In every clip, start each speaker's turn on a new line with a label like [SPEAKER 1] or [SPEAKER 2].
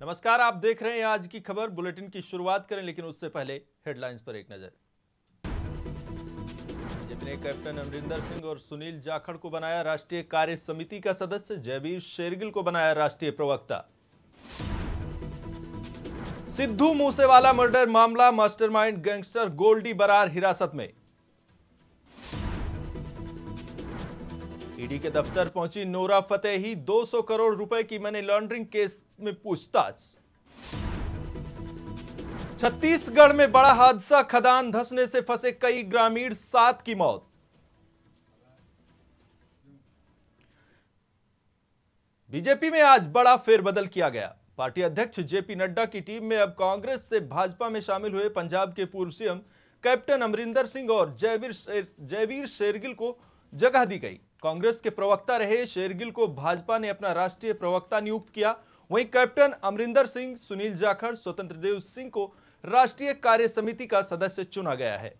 [SPEAKER 1] नमस्कार आप देख रहे हैं आज की खबर बुलेटिन की शुरुआत करें लेकिन उससे पहले हेडलाइंस पर एक नजर जितने कैप्टन अमरिंदर सिंह और सुनील जाखड़ को बनाया राष्ट्रीय कार्य समिति का सदस्य जयवीर शेरगिल को बनाया राष्ट्रीय प्रवक्ता सिद्धू मूसेवाला मर्डर मामला मास्टरमाइंड गैंगस्टर गोल्डी बरार हिरासत में ईडी के दफ्तर पहुंची नोरा फतेही 200 करोड़ रुपए की मनी लॉन्ड्रिंग केस में पूछताछ छत्तीसगढ़ में बड़ा हादसा खदान धसने से फंसे कई ग्रामीण सात की मौत बीजेपी में आज बड़ा फेरबदल किया गया पार्टी अध्यक्ष जेपी नड्डा की टीम में अब कांग्रेस से भाजपा में शामिल हुए पंजाब के पूर्व सीएम कैप्टन अमरिंदर सिंह और जयवीर जयवीर शेरगिल को जगह दी गई कांग्रेस के प्रवक्ता रहे शेरगिल को भाजपा ने अपना राष्ट्रीय प्रवक्ता नियुक्त किया वहीं कैप्टन अमरिंदर सिंह सुनील जाखड़ स्वतंत्र देव सिंह को राष्ट्रीय कार्य समिति का सदस्य चुना गया है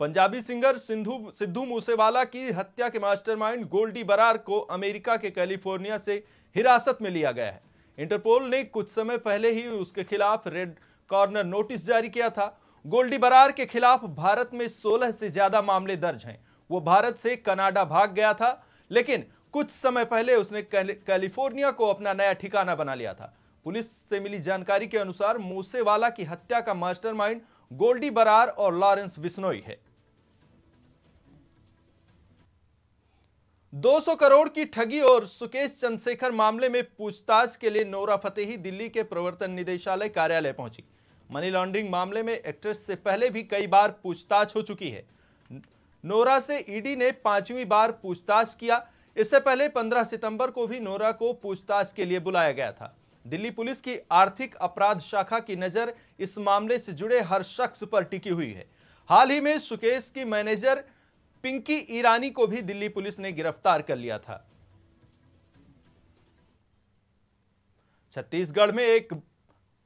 [SPEAKER 1] पंजाबी सिंगर सिंधु सिद्धू मूसेवाला की हत्या के मास्टरमाइंड गोल्डी बरार को अमेरिका के कैलिफोर्निया से हिरासत में लिया गया है इंटरपोल ने कुछ समय पहले ही उसके खिलाफ रेड कॉर्नर नोटिस जारी किया था गोल्डी बरार के खिलाफ भारत में 16 से ज्यादा मामले दर्ज हैं वो भारत से कनाडा भाग गया था लेकिन कुछ समय पहले उसने कैलिफोर्निया को अपना नया ठिकाना बना लिया था पुलिस से मिली जानकारी के अनुसार मूसेवाला की हत्या का मास्टरमाइंड गोल्डी बरार और लॉरेंस बिस्नोई है 200 करोड़ की ठगी और सुकेश चंद्रशेखर मामले में पूछताछ के लिए नोरा फतेही दिल्ली के प्रवर्तन निदेशालय कार्यालय पहुंची मनी लॉन्ड्रिंग मामले में एक्ट्रेस से पहले भी कई बार पूछताछ हो चुकी है नोरा से ईडी ने पांचवी बार पूछताछ किया इससे पहले 15 सितंबर को भी नोरा को पूछताछ के लिए बुलाया गया था दिल्ली पुलिस की आर्थिक अपराध शाखा की नज़र इस मामले से जुड़े हर शख्स पर टिकी हुई है हाल ही में सुकेश की मैनेजर पिंकी ईरानी को भी दिल्ली पुलिस ने गिरफ्तार कर लिया था छत्तीसगढ़ में एक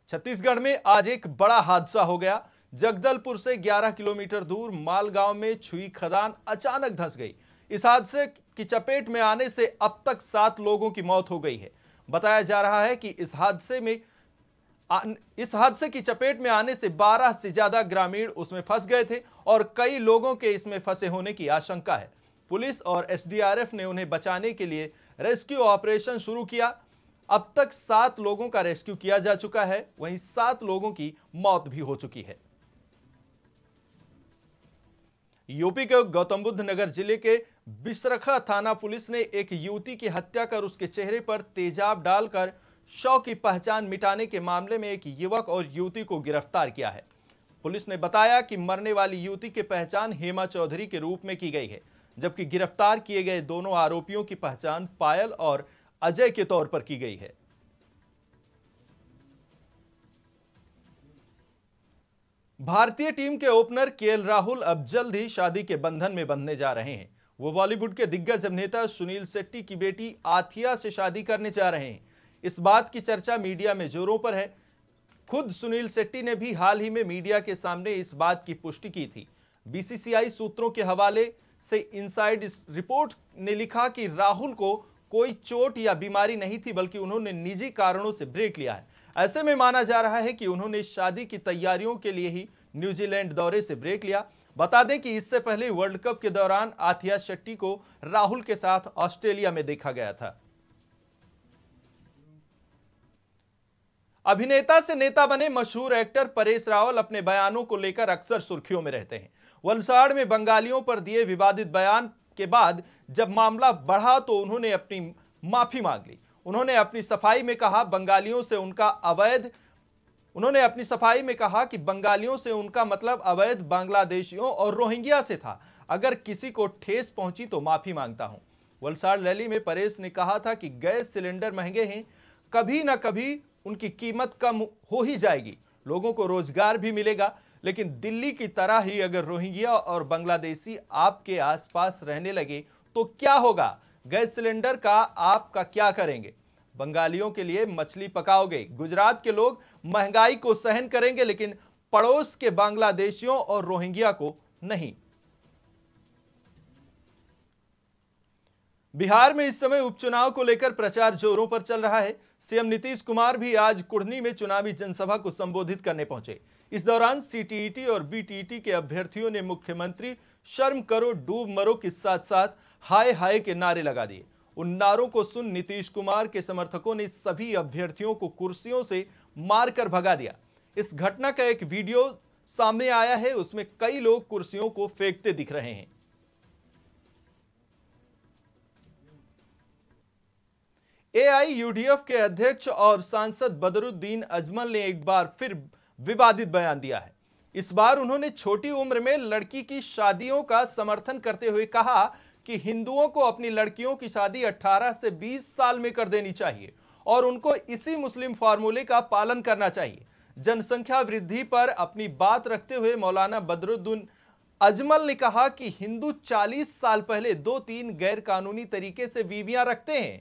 [SPEAKER 1] छत्तीसगढ़ में आज एक बड़ा हादसा हो गया जगदलपुर से 11 किलोमीटर दूर मालगांव में छुई खदान अचानक धस गई इस हादसे की चपेट में आने से अब तक सात लोगों की मौत हो गई है बताया जा रहा है कि इस हादसे में इस हादसे की चपेट में आने से 12 से ज्यादा ग्रामीण उसमें फंस गए थे और कई लोगों के इसमें फंसे होने की आशंका है पुलिस और एसडीआरएफ ने उन्हें बचाने के लिए रेस्क्यू ऑपरेशन शुरू किया अब तक सात लोगों का रेस्क्यू किया जा चुका है वहीं सात लोगों की मौत भी हो चुकी है यूपी के गौतम बुद्ध नगर जिले के बिसरखा थाना पुलिस ने एक युवती की हत्या कर उसके चेहरे पर तेजाब डालकर शव की पहचान मिटाने के मामले में एक युवक और युवती को गिरफ्तार किया है पुलिस ने बताया कि मरने वाली युवती की पहचान हेमा चौधरी के रूप में की गई है जबकि गिरफ्तार किए गए दोनों आरोपियों की पहचान पायल और अजय के तौर पर की गई है भारतीय टीम के ओपनर के राहुल अब जल्द ही शादी के बंधन में बंधने जा रहे हैं वो बॉलीवुड के दिग्गज अभिनेता सुनील शेट्टी की बेटी आथिया से शादी करने जा रहे हैं इस बात की चर्चा मीडिया में जोरों पर है खुद सुनील शेट्टी ने भी हाल ही में मीडिया के सामने इस बात की पुष्टि की थी बीसीसीआई सूत्रों के हवाले से इनसाइड रिपोर्ट ने लिखा कि राहुल को कोई चोट या बीमारी नहीं थी बल्कि उन्होंने निजी कारणों से ब्रेक लिया है ऐसे में माना जा रहा है कि उन्होंने शादी की तैयारियों के लिए ही न्यूजीलैंड दौरे से ब्रेक लिया बता दें कि इससे पहले वर्ल्ड कप के दौरान आथिया शेट्टी को राहुल के साथ ऑस्ट्रेलिया में देखा गया था अभिनेता से नेता बने मशहूर एक्टर परेश रावल अपने बयानों को लेकर अक्सर सुर्खियों में रहते हैं वलसाड़ में बंगालियों पर दिए विवादित बयान के बाद जब मामला बढ़ा तो उन्होंने अपनी माफी मांग ली उन्होंने अपनी सफाई में कहा बंगालियों से उनका अवैध उन्होंने अपनी सफाई में कहा कि बंगालियों से उनका मतलब अवैध बांग्लादेशियों और रोहिंग्या से था अगर किसी को ठेस पहुंची तो माफी मांगता हूं वलसाड़ रैली में परेश ने कहा था कि गैस सिलेंडर महंगे हैं कभी ना कभी उनकी कीमत कम हो ही जाएगी लोगों को रोजगार भी मिलेगा लेकिन दिल्ली की तरह ही अगर रोहिंग्या और बांग्लादेशी आपके आसपास रहने लगे तो क्या होगा गैस सिलेंडर का आपका क्या करेंगे बंगालियों के लिए मछली पकाओगे गुजरात के लोग महंगाई को सहन करेंगे लेकिन पड़ोस के बांग्लादेशियों और रोहिंग्या को नहीं बिहार में इस समय उपचुनाव को लेकर प्रचार जोरों पर चल रहा है सीएम नीतीश कुमार भी आज कुढ़नी में चुनावी जनसभा को संबोधित करने पहुंचे इस दौरान सीटीईटी और बीटीईटी के अभ्यर्थियों ने मुख्यमंत्री शर्म करो डूब मरो के साथ साथ हाय हाय के नारे लगा दिए उन नारों को सुन नीतीश कुमार के समर्थकों ने सभी अभ्यर्थियों को कुर्सियों से मारकर भगा दिया इस घटना का एक वीडियो सामने आया है उसमें कई लोग कुर्सियों को फेंकते दिख रहे हैं एआई यूडीएफ के अध्यक्ष और सांसद बदरुद्दीन अजमल ने एक बार फिर विवादित बयान दिया है इस बार उन्होंने छोटी उम्र में लड़की की शादियों का समर्थन करते हुए कहा कि हिंदुओं को अपनी लड़कियों की शादी 18 से 20 साल में कर देनी चाहिए और उनको इसी मुस्लिम फार्मूले का पालन करना चाहिए जनसंख्या वृद्धि पर अपनी बात रखते हुए मौलाना बदरुद्दीन अजमल ने कहा कि हिंदू 40 साल पहले दो तीन गैर कानूनी तरीके से बीवियां रखते हैं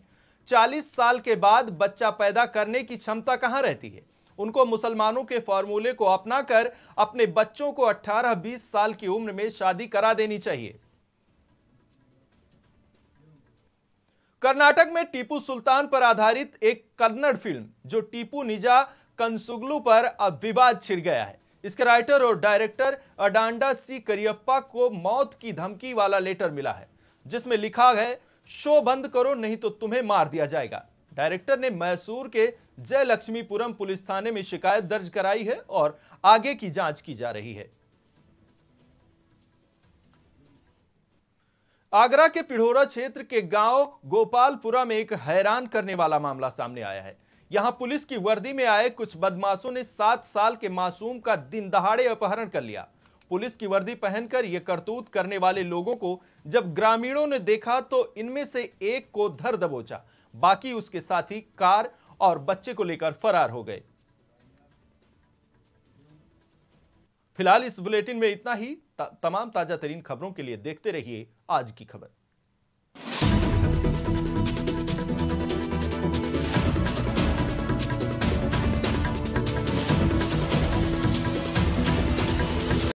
[SPEAKER 1] 40 साल के बाद बच्चा पैदा करने की क्षमता कहां रहती है उनको मुसलमानों के फॉर्मूले को अपनाकर अपने बच्चों को 18-20 साल की उम्र में शादी करा देनी चाहिए कर्नाटक में टीपू सुल्तान पर आधारित एक कन्नड़ फिल्म जो टीपू निजा कंसुगलू पर अब विवाद छिड़ गया है इसके राइटर और डायरेक्टर अडांडा सी करियप्पा को मौत की धमकी वाला लेटर मिला है जिसमें लिखा है शो बंद करो नहीं तो तुम्हें मार दिया जाएगा डायरेक्टर ने मैसूर के जयलक्ष्मीपुरम पुलिस थाने में शिकायत दर्ज कराई है और आगे की जांच की जा रही है आगरा के पिढोरा क्षेत्र के गांव गोपालपुरा में एक हैरान करने वाला मामला सामने आया है यहां पुलिस की वर्दी में आए कुछ बदमाशों ने सात साल के मासूम का दिन दहाड़े अपहरण कर लिया पुलिस की वर्दी पहनकर ये करतूत करने वाले लोगों को जब ग्रामीणों ने देखा तो इनमें से एक को धर दबोचा बाकी उसके साथी कार और बच्चे को लेकर फरार हो गए फिलहाल इस बुलेटिन में इतना ही तमाम ताजा तरीन खबरों के लिए देखते रहिए आज की खबर